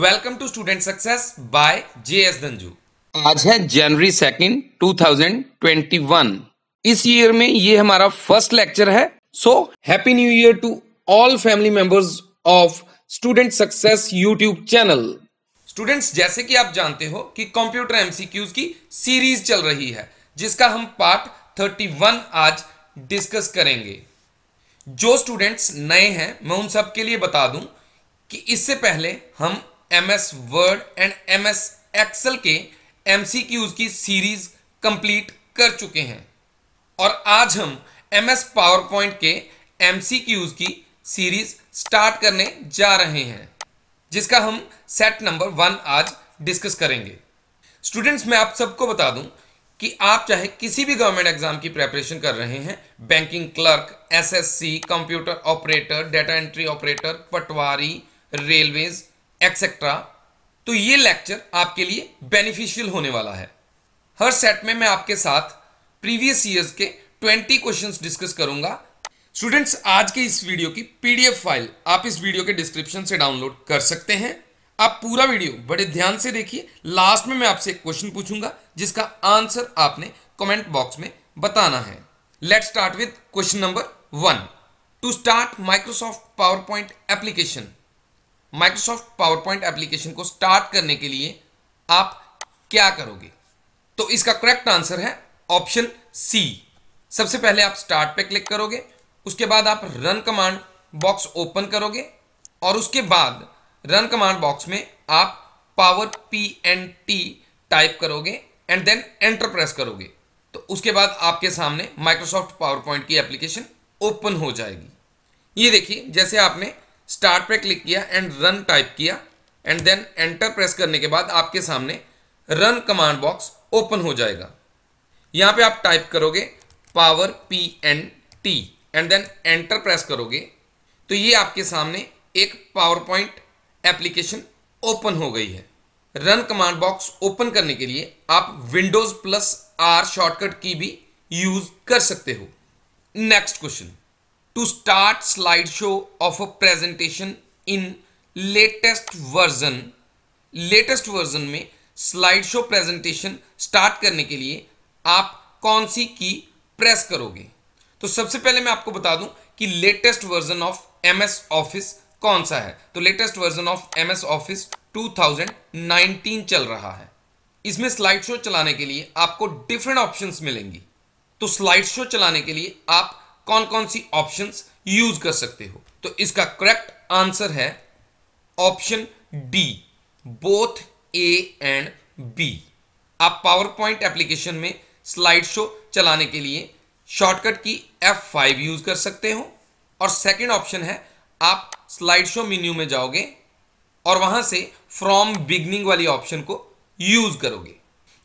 Welcome to student success by J S Dhanju आज है जनवरी second 2021 इस ईयर में ये हमारा फर्स्ट लेक्चर है so happy new year to all family members of student success YouTube channel students जैसे कि आप जानते हो कि कंप्यूटर एमसीक्यूज की सीरीज चल रही है जिसका हम पार्ट 31 आज डिस्कस करेंगे जो स्टूडेंट्स नए हैं मैं उन सब के लिए बता दूं कि इससे पहले हम M S Word and M S Excel के एम की सीरीज कंप्लीट कर चुके हैं और आज हम एम एस पावर पॉइंट के एम की सीरीज स्टार्ट करने जा रहे हैं जिसका हम सेट नंबर वन आज डिस्कस करेंगे स्टूडेंट्स मैं आप सबको बता दूं कि आप चाहे किसी भी गवर्नमेंट एग्जाम की प्रेपरेशन कर रहे हैं banking clerk SSC computer operator data entry operator patwari railways etcetera तो ये लेक्चर आपके लिए बेनिफिशियल होने वाला है हर सेट में मैं आपके साथ प्रीवियस ईयर्स के 20 क्वेश्चंस डिस्कस करूंगा स्टूडेंट्स आज के इस वीडियो की पीडीएफ फाइल आप इस वीडियो के डिस्क्रिप्शन से डाउनलोड कर सकते हैं आप पूरा वीडियो बड़े ध्यान से देखिए लास्ट में मैं आपसे एक क्वेश्चन पूछूंगा जिसका आंसर आपने कमेंट बॉक्स में बताना है let start with question number one two start Microsoft PowerPoint application Microsoft PowerPoint application को स्टार्ट करने के लिए आप क्या करोगे तो इसका करेक्ट आंसर है ऑप्शन सी सबसे पहले आप स्टार्ट पे क्लिक करोगे उसके बाद आप रन कमांड बॉक्स ओपन करोगे और उसके बाद रन कमांड बॉक्स में आप power P N T type करोगे एंड देन एंटर प्रेस करोगे तो उसके बाद आपके सामने माइक्रोसॉफ्ट पावर पॉइंट की एप्लीकेशन ओपन हो जाएगी ये देखिए जैसे आपने स्टार्ट पे क्लिक किया एंड रन टाइप किया एंड देन एंटर प्रेस करने के बाद आपके सामने रन कमांड बॉक्स ओपन हो जाएगा यहां पे आप टाइप करोगे power P N T and then enter press करोगे तो ये आपके सामने एक पावर पॉइंट एप्लीकेशन ओपन हो गई है रन कमांड बॉक्स ओपन करने के लिए आप विंडोज प्लस आर शॉर्टकट की भी यूज कर सकते हो next question to start slideshow of a presentation in latest version latest version में slideshow presentation start करने के लिए आप कौन सी की प्रेस करोगे तो सबसे पहले मैं आपको बता दूं कि latest version of M S office कौन सा है तो latest version of M S office 2019 चल रहा है इसमें स्लाइड शो चलाने के लिए आपको डिफरेंट ऑप्शंस मिलेंगी तो स्लाइड शो चलाने के लिए आप कौन कौन सी ऑप्शन यूज कर सकते हो तो इसका करेक्ट आंसर है option D both A and B आप पावर पॉइंट एप्लीकेशन में स्लाइड शो चलाने के लिए शॉर्टकट की F5 यूज कर सकते हो और सेकंड ऑप्शन है आप स्लाइड शो मेन्यू में जाओगे और वहां से फ्रॉम बिगनिंग वाली ऑप्शन को यूज करोगे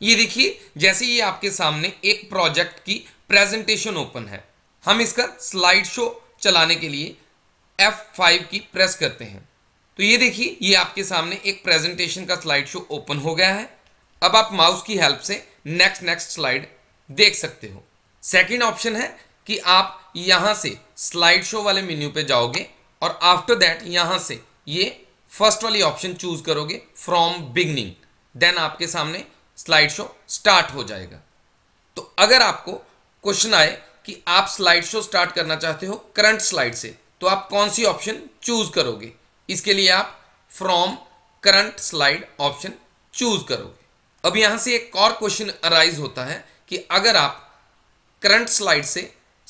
ये देखिए जैसे ये आपके सामने एक प्रोजेक्ट की प्रेजेंटेशन ओपन है हम इसका स्लाइड शो चलाने के लिए F5 की प्रेस करते हैं तो ये देखिए ये आपके सामने एक प्रेजेंटेशन का स्लाइड शो ओपन हो गया है अब आप माउस की हेल्प से नेक्स्ट नेक्स्ट स्लाइड देख सकते हो सेकेंड ऑप्शन है कि आप यहां से स्लाइड शो वाले मेन्यू पे जाओगे और आफ्टर दैट यहां से ये फर्स्ट वाली ऑप्शन चूज करोगे फ्रॉम बिगनिंग देन आपके सामने स्लाइड शो स्टार्ट हो जाएगा तो अगर आपको क्वेश्चन आए कि आप स्लाइड शो स्टार्ट करना चाहते हो करंट स्लाइड से तो आप कौन सी ऑप्शन चूज करोगे इसके लिए आप from current slide option choose करोगे अब यहां से एक और क्वेश्चन अराइज होता है कि अगर आप करंट स्लाइड से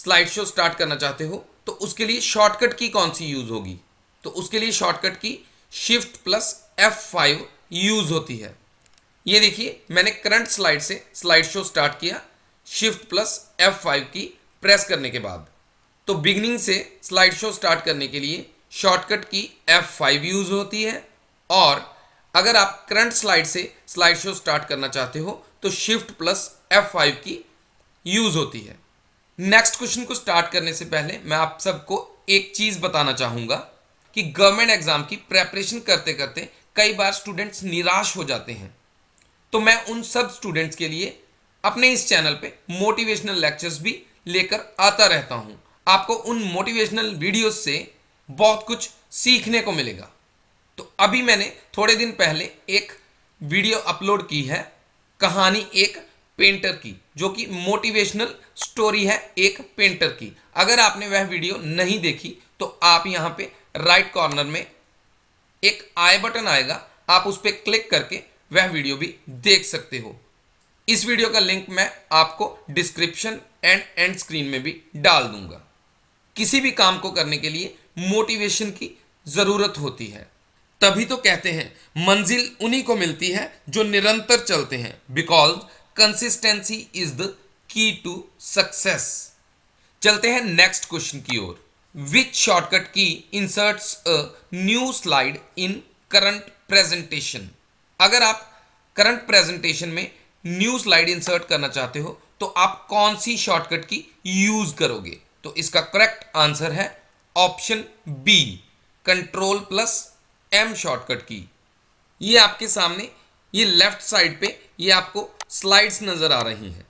स्लाइड शो स्टार्ट करना चाहते हो तो उसके लिए शॉर्टकट की कौन सी यूज होगी तो उसके लिए shortcut key shift plus F five use होती है ये देखिए मैंने करंट स्लाइड से स्लाइड शो स्टार्ट किया shift plus F five key press करने के बाद तो बिगनिंग से स्लाइड शो स्टार्ट करने के लिए शॉर्टकट की एफ फाइव यूज होती है और अगर आप करंट स्लाइड से स्लाइड शो स्टार्ट करना चाहते हो तो shift plus F five key use होती है नेक्स्ट क्वेश्चन को स्टार्ट करने से पहले मैं आप सबको एक चीज बताना चाहूंगा कि गवर्नमेंट एग्जाम की प्रेपरेशन करते करते कई बार स्टूडेंट्स निराश हो जाते हैं तो मैं उन सब स्टूडेंट्स के लिए अपने इस चैनल पे मोटिवेशनल लेक्चर्स भी लेकर आता रहता हूं आपको उन मोटिवेशनल वीडियोस से बहुत कुछ सीखने को मिलेगा तो अभी मैंने थोड़े दिन पहले एक वीडियो अपलोड की है कहानी एक पेंटर की जो कि मोटिवेशनल स्टोरी है एक पेंटर की अगर आपने वह वीडियो नहीं देखी तो आप यहां पे राइट कॉर्नर में एक आई बटन आएगा आप उस पर क्लिक करके वह वीडियो भी देख सकते हो इस वीडियो का लिंक मैं आपको डिस्क्रिप्शन एंड एंड स्क्रीन में भी डाल दूंगा किसी भी काम को करने के लिए मोटिवेशन की जरूरत होती है तभी तो कहते हैं मंजिल उन्हीं को मिलती है जो निरंतर चलते हैं because consistency is the key to success चलते हैं नेक्स्ट क्वेश्चन की ओर which shortcut key inserts a new slide in current presentation अगर आप करंट प्रेजेंटेशन में न्यू स्लाइड इंसर्ट करना चाहते हो तो आप कौन सी शॉर्टकट की यूज करोगे तो इसका करेक्ट आंसर है option B control plus M shortcut key ये आपके सामने ये लेफ्ट साइड पे ये आपको स्लाइड्स नज़र आ रही हैं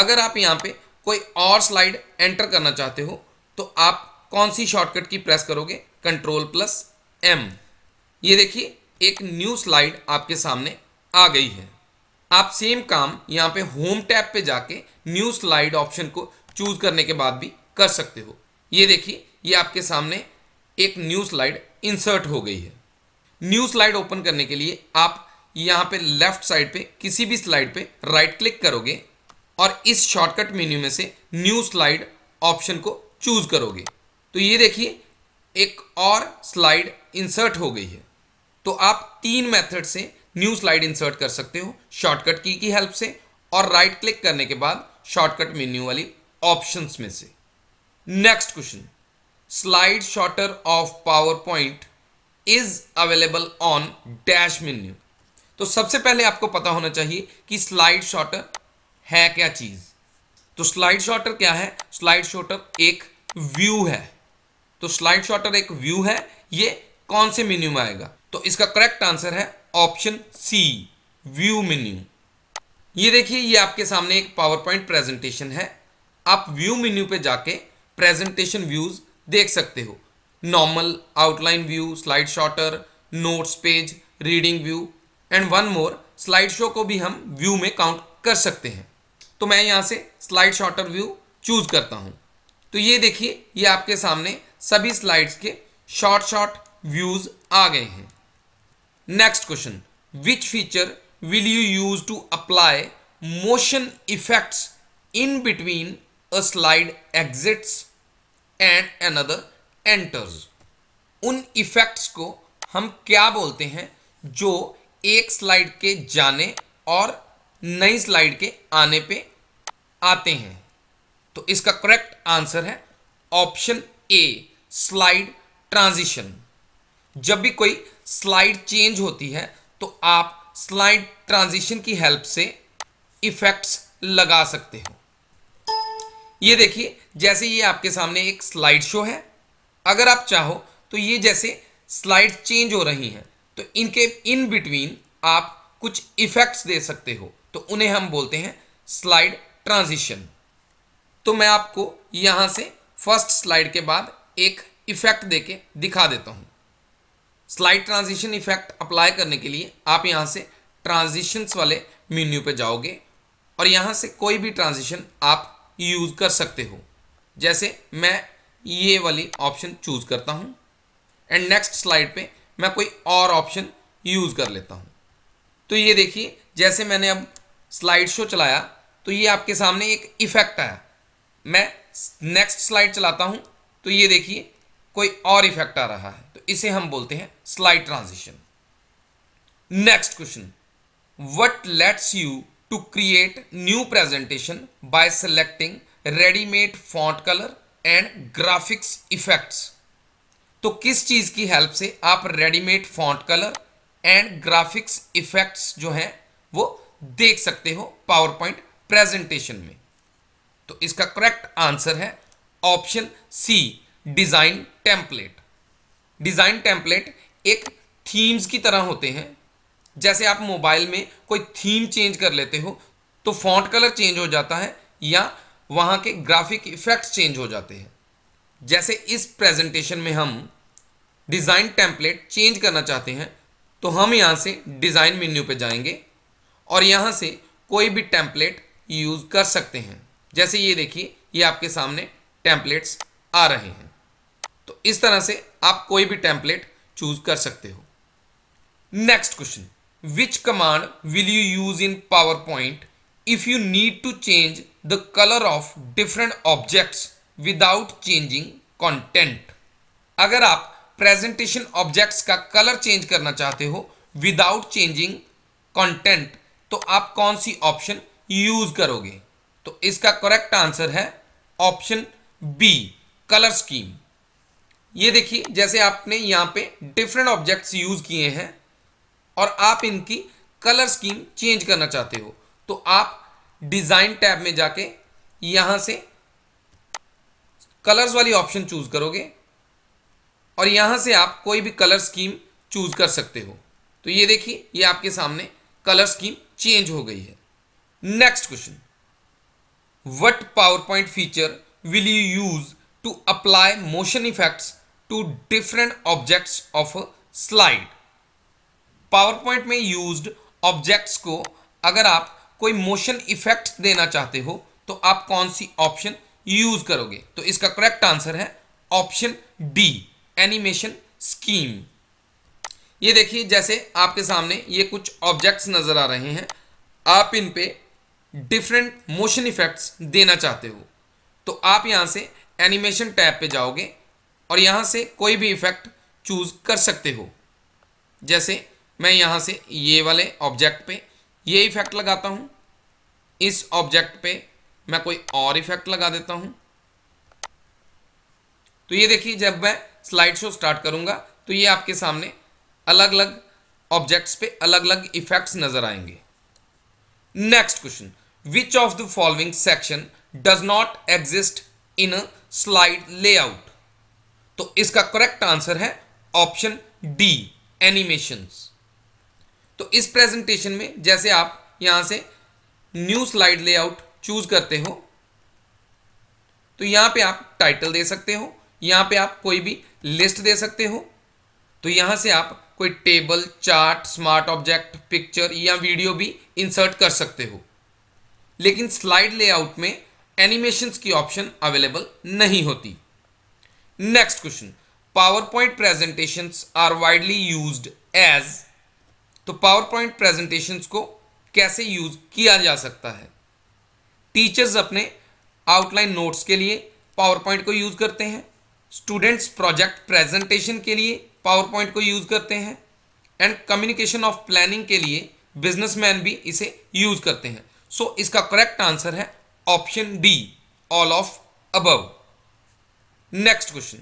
अगर आप यहां पे कोई और स्लाइड एंटर करना चाहते हो तो आप कौन सी शॉर्टकट की प्रेस करोगे कंट्रोल प्लस एम ये देखिए एक न्यू स्लाइड आपके सामने आ गई है आप सेम काम यहां पे होम टैब पे जाके न्यू स्लाइड ऑप्शन को चूज करने के बाद भी कर सकते हो ये देखिए ये आपके सामने एक न्यू स्लाइड इंसर्ट हो गई है न्यू स्लाइड ओपन करने के लिए आप यहां पे लेफ्ट साइड पे किसी भी स्लाइड पे राइट क्लिक करोगे और इस शॉर्टकट मेन्यू में से न्यू स्लाइड ऑप्शन को चूज करोगे तो ये देखिए एक और स्लाइड इंसर्ट हो गई है तो आप तीन मेथड से न्यू स्लाइड इंसर्ट कर सकते हो शॉर्टकट की की हेल्प से और राइट क्लिक करने के बाद शॉर्टकट मेन्यू वाली ऑप्शन में से next question slide sorter of PowerPoint is available on dash menu तो सबसे पहले आपको पता होना चाहिए कि स्लाइड शॉर्टर है क्या चीज तो स्लाइड शॉर्टर क्या है स्लाइड शॉर्टर एक व्यू है तो स्लाइड शॉर्टर एक व्यू है ये कौन से मेन्यू में आएगा तो इसका करेक्ट आंसर है ऑप्शन सी व्यू मेन्यू ये देखिए ये आपके सामने एक पावर पॉइंट प्रेजेंटेशन है आप व्यू मेन्यू पे जाके प्रेजेंटेशन व्यूज देख सकते हो normal outline view slide sorter notes page reading view and one more slide show को भी हम व्यू में काउंट कर सकते हैं तो मैं यहाँ से स्लाइड शॉर्टर व्यू चूज करता हूँ तो ये देखिए ये आपके सामने सभी स्लाइड्स के शॉर्ट शॉर्ट व्यूज आ गए हैं next question which feature will you use to apply motion effects in between a slide exits and another enters उन इफेक्ट्स को हम क्या बोलते हैं जो एक स्लाइड के जाने और नई स्लाइड के आने पे आते हैं तो इसका करेक्ट आंसर है ऑप्शन ए स्लाइड ट्रांजिशन जब भी कोई स्लाइड चेंज होती है तो आप स्लाइड ट्रांजिशन की हेल्प से इफेक्ट्स लगा सकते हो ये देखिए जैसे ये आपके सामने एक स्लाइड शो है अगर आप चाहो तो ये जैसे स्लाइड चेंज हो रही हैं तो इनके इन बिटवीन आप कुछ इफेक्ट्स दे सकते हो तो उन्हें हम बोलते हैं स्लाइड ट्रांजिशन तो मैं आपको यहां से फर्स्ट स्लाइड के बाद एक इफेक्ट देके दिखा देता हूं स्लाइड ट्रांजिशन इफेक्ट अप्लाई करने के लिए आप यहाँ से ट्रांजिशंस वाले मेन्यू पर जाओगे और यहाँ से कोई भी ट्रांजिशन आप यूज़ कर सकते हो जैसे मैं ये वाली ऑप्शन चूज़ करता हूँ एंड नेक्स्ट स्लाइड पे मैं कोई और ऑप्शन यूज़ कर लेता हूँ तो ये देखिए जैसे मैंने अब स्लाइड शो चलाया तो ये आपके सामने एक इफ़ेक्ट आया मैं नेक्स्ट स्लाइड चलाता हूँ तो ये देखिए कोई और इफ़ेक्ट आ रहा है इसे हम बोलते हैं slide transition next question what lets you to create new presentation by selecting readymade font colour and graphics effects तो किस चीज की हेल्प से आप readymade font colour and graphics effects जो हैं वो देख सकते हो पावर पॉइंट प्रेजेंटेशन में तो इसका करेक्ट आंसर है option C design template design template एक थीम्स की तरह होते हैं जैसे आप मोबाइल में कोई थीम चेंज कर लेते हो तो फॉन्ट कलर चेंज हो जाता है या वहाँ के ग्राफिक इफेक्ट्स चेंज हो जाते हैं जैसे इस प्रेजेंटेशन में हम डिज़ाइन टेम्पलेट चेंज करना चाहते हैं तो हम यहाँ से डिज़ाइन मेन्यू पे जाएंगे और यहाँ से कोई भी टेम्पलेट यूज़ कर सकते हैं जैसे ये देखिए ये आपके सामने टेम्पलेट्स आ रहे हैं तो इस तरह से आप कोई भी टेम्पलेट चूज कर सकते हो next question which command will you use in PowerPoint if you need to change the colour of different objects without changing content अगर आप प्रेजेंटेशन ऑब्जेक्ट्स का कलर चेंज करना चाहते हो विदाउट चेंजिंग कॉन्टेंट तो आप कौन सी ऑप्शन यूज करोगे तो इसका करेक्ट आंसर है ऑप्शन बी कलर स्कीम ये देखिए जैसे आपने यहां पे डिफरेंट ऑब्जेक्ट्स यूज किए हैं और आप इनकी कलर स्कीम चेंज करना चाहते हो तो आप डिज़ाइन टैब में जाके यहां से कलर्स वाली ऑप्शन चूज करोगे और यहां से आप कोई भी कलर स्कीम चूज कर सकते हो तो ये देखिए ये आपके सामने कलर स्कीम चेंज हो गई है next question what PowerPoint feature will you use to apply motion effects to different object of slide PowerPoint में यूज ऑब्जेक्ट्स को अगर आप कोई मोशन इफेक्ट देना चाहते हो तो आप कौन सी ऑप्शन यूज करोगे तो इसका करेक्ट आंसर है ऑप्शन डी एनिमेशन स्कीम ये देखिए जैसे आपके सामने ये कुछ ऑब्जेक्ट्स नज़र आ रहे हैं आप इन पे डिफरेंट मोशन इफेक्ट्स देना चाहते हो तो आप यहां से एनिमेशन टैब पे जाओगे और यहाँ से कोई भी इफ़ेक्ट चूज़ कर सकते हो जैसे मैं यहाँ से ये वाले ऑब्जेक्ट पे ये इफ़ेक्ट लगाता हूँ इस ऑब्जेक्ट पे मैं कोई और इफ़ेक्ट लगा देता हूँ तो ये देखिए जब मैं स्लाइड शो स्टार्ट करूँगा तो ये आपके सामने अलग अलग ऑब्जेक्ट्स पे अलग अलग इफ़ेक्ट्स नज़र आएंगे next question which of the following section does not exist in slide layout तो इसका करेक्ट आंसर है ऑप्शन डी एनिमेशन तो इस प्रेजेंटेशन में जैसे आप यहां से न्यू स्लाइड लेआउट चूज करते हो तो यहां पे आप टाइटल दे सकते हो यहां पे आप कोई भी लिस्ट दे सकते हो तो यहां से आप कोई table chart smart object picture या वीडियो भी इंसर्ट कर सकते हो लेकिन स्लाइड लेआउट में एनिमेशंस की ऑप्शन अवेलेबल नहीं होती question PowerPoint presentation are widely use as तो पावर पॉइंट प्रेजेंटेशन को कैसे यूज किया जा सकता है टीचर्स अपने आउटलाइन नोट्स के लिए पावर पॉइंट को यूज करते हैं स्टूडेंट्स प्रोजेक्ट प्रेजेंटेशन के लिए पावर पॉइंट को यूज करते हैं एंड कम्युनिकेशन ऑफ प्लानिंग के लिए बिजनेसमैन भी इसे यूज करते हैं सो so, इसका करेक्ट आंसर है option D all of above next question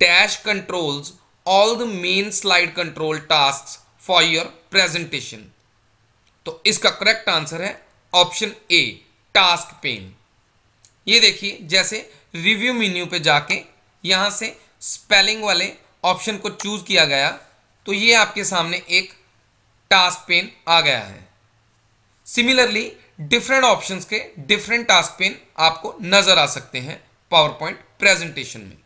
dash controls all the main slide control task for your presentation तो इसका करेक्ट आंसर है ऑप्शन ए टास्क पेन ये देखिए जैसे रिव्यू मेन्यू पे जाके यहां से स्पेलिंग वाले ऑप्शन को चूज किया गया तो ये आपके सामने एक टास्क पेन आ गया है सिमिलरली डिफरेंट ऑप्शंस के डिफरेंट टास्क पेन आपको नजर आ सकते हैं पावर पॉइंट प्रेजेंटेशन में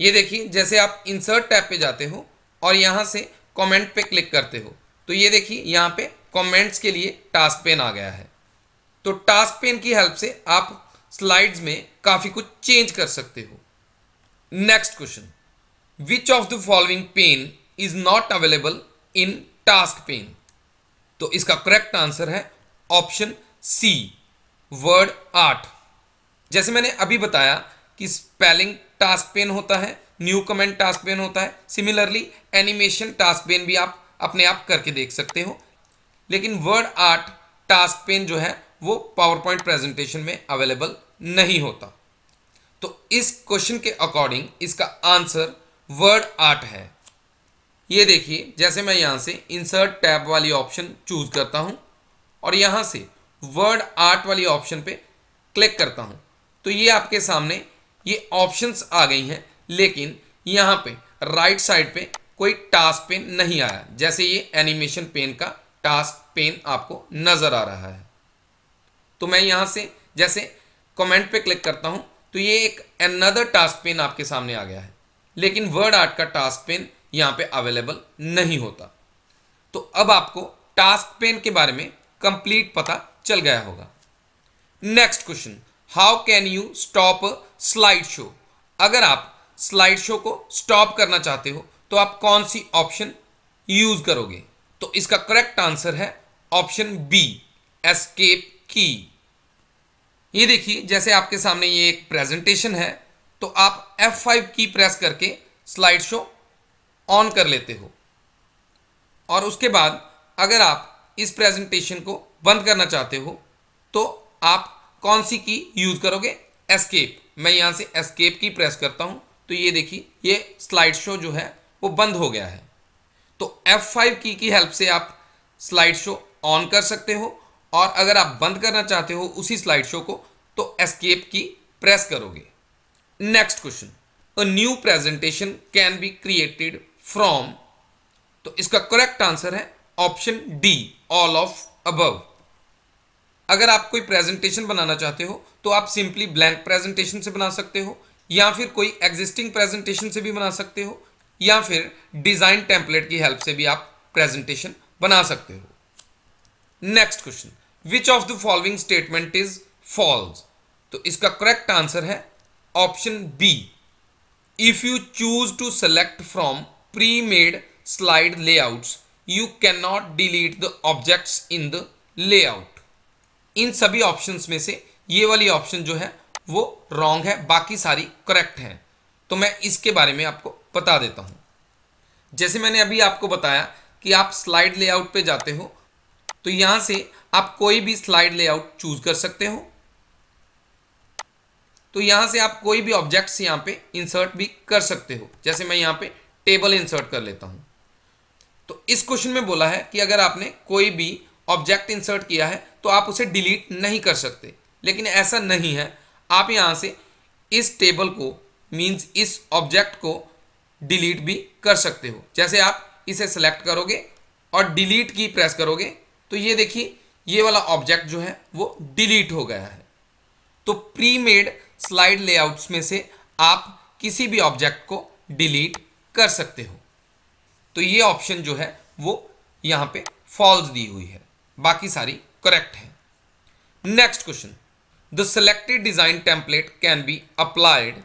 ये देखिए जैसे आप इंसर्ट टैब पे जाते हो और यहाँ से कमेंट पे क्लिक करते हो तो ये देखिए यहाँ पे कमेंट्स के लिए टास्क पेन आ गया है तो टास्क पेन की हेल्प से आप स्लाइड्स में काफ़ी कुछ चेंज कर सकते हो next question which of the following pane is not available in task pane तो इसका करेक्ट आंसर है ऑप्शन सी वर्ड आर्ट जैसे मैंने अभी बताया कि स्पेलिंग टास्क पेन होता है न्यू कमेंट टास्क पेन होता है सिमिलरली एनिमेशन टास्क पेन भी आप अपने आप करके देख सकते हो लेकिन वर्ड आर्ट टास्क पेन जो है वो पावर पॉइंट प्रेजेंटेशन में अवेलेबल नहीं होता तो इस क्वेश्चन के अकॉर्डिंग इसका आंसर वर्ड आर्ट है ये देखिए जैसे मैं यहाँ से इंसर्ट टैब वाली ऑप्शन चूज करता हूँ और यहाँ से वर्ड आर्ट वाली ऑप्शन पे क्लिक करता हूँ तो ये आपके सामने ये ऑप्शंस आ गई हैं लेकिन यहाँ पे राइट साइड पे कोई टास्क पेन नहीं आया जैसे ये एनिमेशन पेन का टास्क पेन आपको नज़र आ रहा है तो मैं यहाँ से जैसे कमेंट पे क्लिक करता हूँ तो ये एक अनदर टास्क पेन आपके सामने आ गया है लेकिन वर्ड आर्ट का टास्क पेन यहाँ पे अवेलेबल नहीं होता तो अब आपको टास्क पेन के बारे में कंप्लीट पता चल गया होगा next question how can you stop slide show अगर आप स्लाइड शो को स्टॉप करना चाहते हो तो आप कौन सी ऑप्शन यूज करोगे तो इसका करेक्ट आंसर है ऑप्शन बी एस्केप की ये देखिए जैसे आपके सामने ये एक प्रेजेंटेशन है तो आप F5 की प्रेस करके स्लाइड शो ऑन कर लेते हो और उसके बाद अगर आप इस प्रेजेंटेशन को बंद करना चाहते हो तो आप कौन सी की यूज़ करोगे एस्केप मैं यहाँ से एस्केप की प्रेस करता हूँ तो ये देखिए ये स्लाइड शो जो है वो बंद हो गया है तो फाइव की की हेल्प से आप स्लाइड शो ऑन कर सकते हो और अगर आप बंद करना चाहते हो उसी स्लाइड शो को तो एस्केप की प्रेस करोगे next question a new presentation can be created from तो इसका करेक्ट आंसर है option D all of above अगर आप कोई प्रेजेंटेशन बनाना चाहते हो तो आप सिंपली ब्लैंक प्रेजेंटेशन से बना सकते हो या फिर कोई एग्जिस्टिंग प्रेजेंटेशन से भी बना सकते हो या फिर डिज़ाइन टेम्पलेट की हेल्प से भी आप प्रेजेंटेशन बना सकते हो next question which of the following statement is false तो इसका करेक्ट आंसर है option B if you choose to select from pre made slide layout you can not delete the objects in the layout इन सभी options में से ये वाली option जो है वो रॉन्ग है बाकी सारी करेक्ट हैं तो मैं इसके बारे में आपको बता देता हूं जैसे मैंने अभी आपको बताया कि आप स्लाइड लेआउट पे जाते हो तो यहां से आप कोई भी स्लाइड लेआउट चूज कर सकते हो तो यहां से आप कोई भी ऑब्जेक्ट्स यहां पे इंसर्ट भी कर सकते हो जैसे मैं यहां पे टेबल इंसर्ट कर लेता हूं तो इस क्वेश्चन में बोला है कि अगर आपने कोई भी ऑब्जेक्ट इंसर्ट किया है तो आप उसे डिलीट नहीं कर सकते लेकिन ऐसा नहीं है आप यहाँ से इस टेबल को मीन्स इस ऑब्जेक्ट को डिलीट भी कर सकते हो जैसे आप इसे सेलेक्ट करोगे और डिलीट की प्रेस करोगे तो ये देखिए ये वाला ऑब्जेक्ट जो है वो डिलीट हो गया है तो प्री मेड स्लाइड लेआउट्स में से आप किसी भी ऑब्जेक्ट को डिलीट कर सकते हो तो ये ऑप्शन जो है वो यहां पे फॉल्स दी हुई है बाकी सारी करेक्ट है next question the selected design template can be applied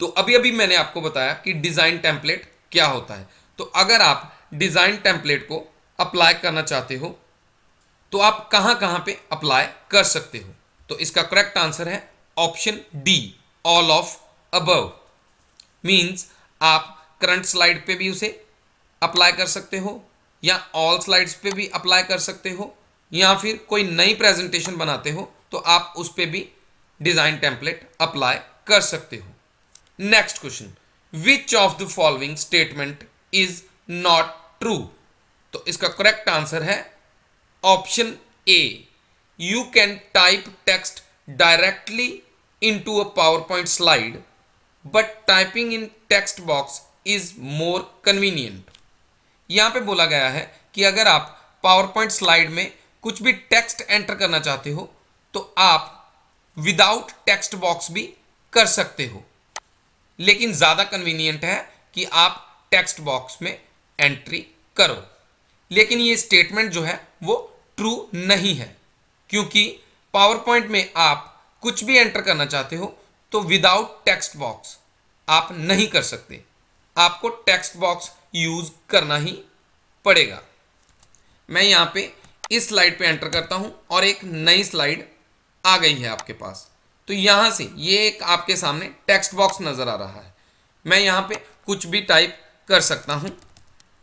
तो अभी अभी मैंने आपको बताया कि डिज़ाइन टेम्पलेट क्या होता है तो अगर आप डिज़ाइन टेम्पलेट को अप्लाई करना चाहते हो तो आप कहां कहां पे अप्लाई कर सकते हो तो इसका करेक्ट आंसर है option D all of above means आप करंट स्लाइड पे भी उसे अप्लाई कर सकते हो या ऑल स्लाइड्स पे भी अप्लाई कर सकते हो या फिर कोई नई प्रेजेंटेशन बनाते हो तो आप उस पर भी डिज़ाइन टेम्पलेट अप्लाई कर सकते हो next question which of the following statement is not true तो इसका करेक्ट आंसर है option A you can type text directly a PowerPoint slide but typing in text box is more convenient यहां पे बोला गया है कि अगर आप पावर पॉइंट स्लाइड में कुछ भी टेक्स्ट एंटर करना चाहते हो तो आप विदाउट टेक्स्ट बॉक्स भी कर सकते हो लेकिन ज़्यादा कन्वीनियंट है कि आप टेक्स्ट बॉक्स में एंट्री करो लेकिन ये स्टेटमेंट जो है वो ट्रू नहीं है क्योंकि पावर पॉइंट में आप कुछ भी एंटर करना चाहते हो तो विदाउट टेक्स्ट बॉक्स आप नहीं कर सकते आपको टेक्स्ट बॉक्स यूज करना ही पड़ेगा मैं यहां पे इस स्लाइड पे एंटर करता हूं और एक नई स्लाइड आ गई है आपके पास तो यहां से ये एक आपके सामने टेक्स्ट बॉक्स नज़र आ रहा है मैं यहां पे कुछ भी टाइप कर सकता हूं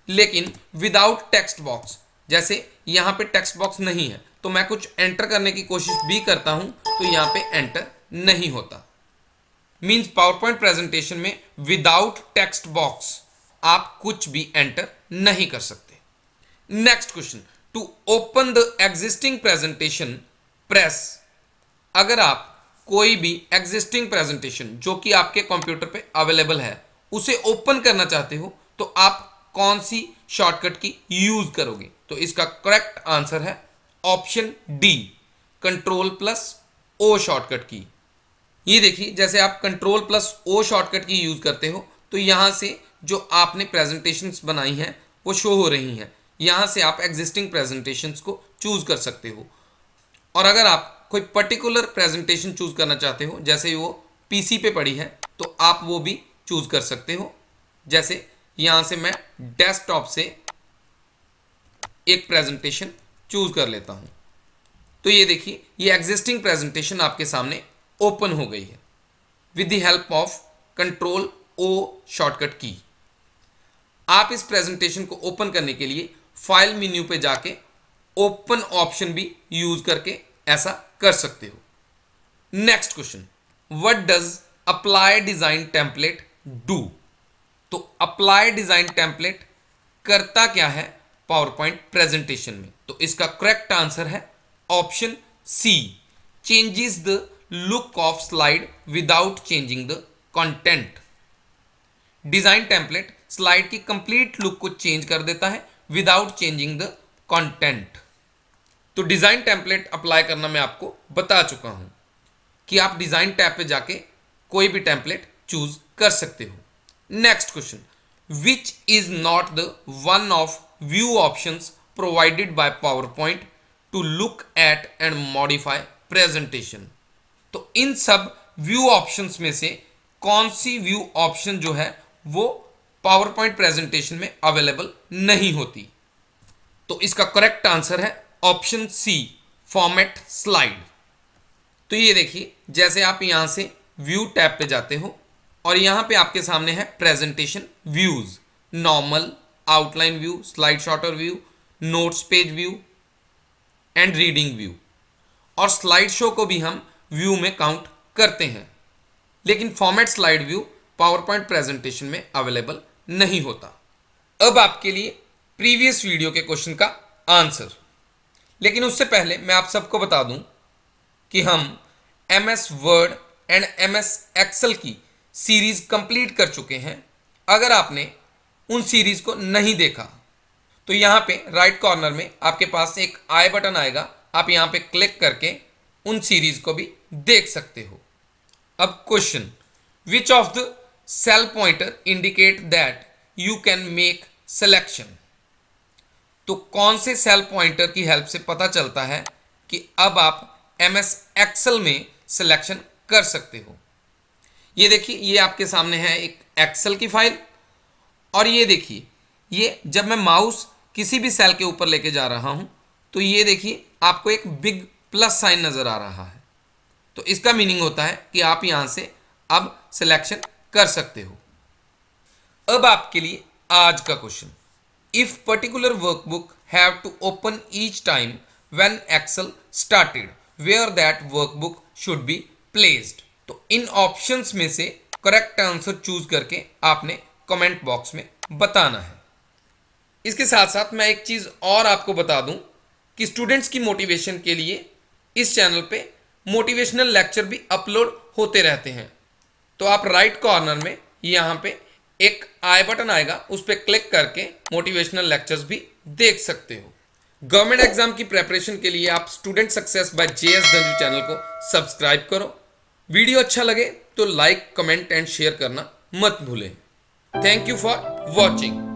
लेकिन विदाउट टेक्स्ट बॉक्स जैसे यहां पे टेक्स्ट बॉक्स नहीं है तो मैं कुछ एंटर करने की कोशिश भी करता हूं तो यहां पे एंटर नहीं होता मीन्स पावर पॉइंट प्रेजेंटेशन में विदाउट टेक्स्ट बॉक्स आप कुछ भी एंटर नहीं कर सकते next question to open the existing presentation press अगर आप कोई भी एग्जिस्टिंग प्रेजेंटेशन जो कि आपके कंप्यूटर पे अवेलेबल है उसे ओपन करना चाहते हो तो आप कौन सी शॉर्टकट की यूज करोगे तो इसका करेक्ट आंसर है option D control plus O shortcut key ये देखिए जैसे आप control plus O shortcut key use करते हो तो यहां से जो आपने प्रेजेंटेशंस बनाई हैं वो शो हो रही हैं यहाँ से आप एग्जिस्टिंग प्रेजेंटेशंस को चूज कर सकते हो और अगर आप कोई पर्टिकुलर प्रेजेंटेशन चूज करना चाहते हो जैसे वो पीसी पे पड़ी है तो आप वो भी चूज कर सकते हो जैसे यहां से मैं डेस्कटॉप से एक प्रेजेंटेशन चूज कर लेता हूं तो ये देखिए ये एग्जिस्टिंग प्रेजेंटेशन आपके सामने ओपन हो गई है with the help of control O shortcut key आप इस प्रेजेंटेशन को ओपन करने के लिए फाइल मेन्यू पे जाके ओपन ऑप्शन भी यूज करके ऐसा कर सकते हो next question what does apply design template do तो अप्लाई डिजाइन टेम्पलेट करता क्या है पावर पॉइंट प्रेजेंटेशन में तो इसका करेक्ट आंसर है option C changes the look of slide without changing the content design template slide की कंप्लीट लुक को चेंज कर देता है विदाउट चेंजिंग द कंटेंट तो डिज़ाइन टेम्पलेट अप्लाई करना मैं आपको बता चुका हूं कि आप डिज़ाइन टैप पे जाके कोई भी टेम्पलेट चूज कर सकते हो next question which is not the one of view option provided by PowerPoint to look at and modify presentation तो इन सब व्यू ऑप्शंस में से कौन सी व्यू ऑप्शन जो है वो पावर पॉइंट प्रेजेंटेशन में अवेलेबल नहीं होती तो इसका करेक्ट आंसर है ऑप्शन सी फॉर्मेट स्लाइड तो ये देखिए जैसे आप यहां से व्यू टैब पे जाते हो और यहां पे आपके सामने है presentation views normal outline view slide sorter view notes page view and reading view और स्लाइड शो को भी हम व्यू में काउंट करते हैं लेकिन format slide view PowerPoint presentation में अवेलेबल नहीं होता अब आपके लिए प्रीवियस वीडियो के क्वेश्चन का आंसर लेकिन उससे पहले मैं आप सबको बता दूं कि हम M S Word and M S Excel की सीरीज कंप्लीट कर चुके हैं अगर आपने उन सीरीज को नहीं देखा तो यहां पे राइट कॉर्नर में आपके पास एक आई बटन आएगा आप यहां पे क्लिक करके उन सीरीज को भी देख सकते हो अब question which of the cell pointer indicate that you can make selection तो कौन से सेल पॉइंटर की हेल्प से पता चलता है कि अब आप एम एस एक्सल में सिलेक्शन कर सकते हो ये देखिए ये आपके सामने है एक एक्सल की फाइल और ये देखिए ये जब मैं माउस किसी भी सेल के ऊपर लेके जा रहा हूं तो ये देखिए आपको एक बिग प्लस साइन नज़र आ रहा है तो इसका मीनिंग होता है कि आप यहां से अब सिलेक्शन कर सकते हो अब आपके लिए आज का question if particular workbook have to open each time when Excel started where that workbook should be placed. तो इन ऑप्शंस में से करेक्ट आंसर चूज करके आपने कमेंट बॉक्स में बताना है इसके साथ साथ मैं एक चीज़ और आपको बता दूं कि स्टूडेंट्स की मोटिवेशन के लिए इस चैनल पे मोटिवेशनल लेक्चर भी अपलोड होते रहते हैं तो आप राइट कॉर्नर में यहाँ पे एक आई बटन आएगा उस पर क्लिक करके मोटिवेशनल लेक्चर्स भी देख सकते हो गवर्नमेंट एग्जाम की प्रेपरेशन के लिए आप student success by JS Dhanju channel को सब्सक्राइब करो वीडियो अच्छा लगे तो लाइक कमेंट एंड शेयर करना मत भूलें थैंक यू फॉर वॉचिंग